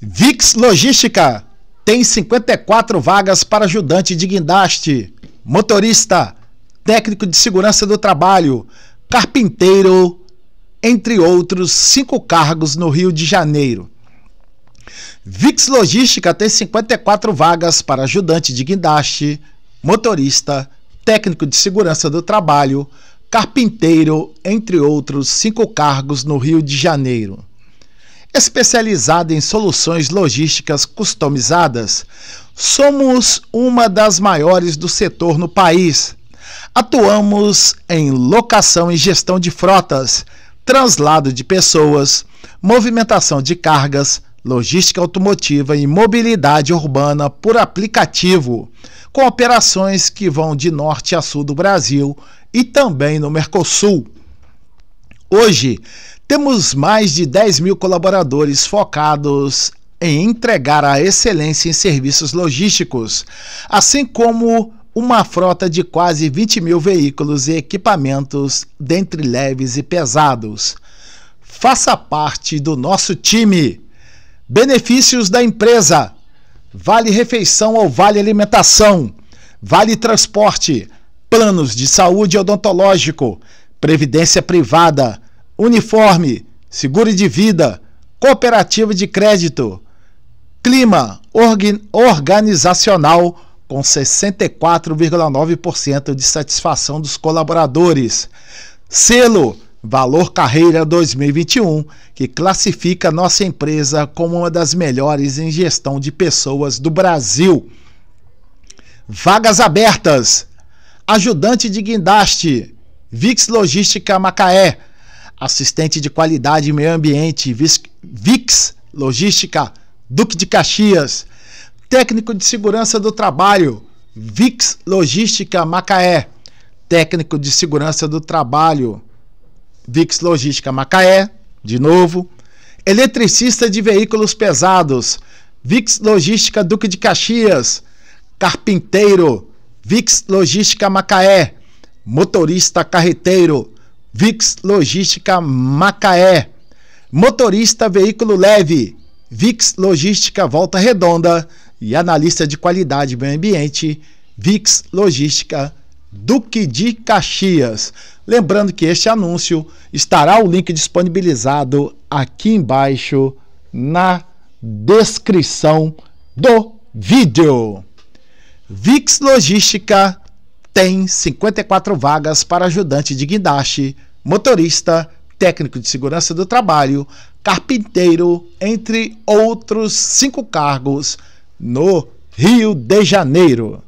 VIX Logística tem 54 vagas para ajudante de guindaste, motorista, técnico de segurança do trabalho, carpinteiro, entre outros cinco cargos no Rio de Janeiro. VIX Logística tem 54 vagas para ajudante de guindaste, motorista, técnico de segurança do trabalho, carpinteiro, entre outros cinco cargos no Rio de Janeiro. Especializada em soluções logísticas customizadas, somos uma das maiores do setor no país. Atuamos em locação e gestão de frotas, translado de pessoas, movimentação de cargas, logística automotiva e mobilidade urbana por aplicativo, com operações que vão de norte a sul do Brasil e também no Mercosul. Hoje, temos mais de 10 mil colaboradores focados em entregar a excelência em serviços logísticos, assim como uma frota de quase 20 mil veículos e equipamentos, dentre leves e pesados. Faça parte do nosso time. Benefícios da empresa: Vale Refeição ou Vale Alimentação, Vale Transporte, Planos de Saúde Odontológico, Previdência Privada uniforme, seguro de vida, cooperativa de crédito, clima organizacional com 64,9% de satisfação dos colaboradores. Selo Valor Carreira 2021, que classifica nossa empresa como uma das melhores em gestão de pessoas do Brasil. Vagas abertas. Ajudante de guindaste, Vix Logística Macaé, assistente de qualidade e meio ambiente, VIX Logística, Duque de Caxias, técnico de segurança do trabalho, VIX Logística Macaé, técnico de segurança do trabalho, VIX Logística Macaé, de novo, eletricista de veículos pesados, VIX Logística Duque de Caxias, carpinteiro, VIX Logística Macaé, motorista carreteiro, VIX Logística Macaé. Motorista veículo leve, VIX Logística Volta Redonda e analista de qualidade e meio ambiente, VIX Logística Duque de Caxias. Lembrando que este anúncio estará o link disponibilizado aqui embaixo na descrição do vídeo. VIX Logística tem 54 vagas para ajudante de guindaste, motorista, técnico de segurança do trabalho, carpinteiro, entre outros cinco cargos, no Rio de Janeiro.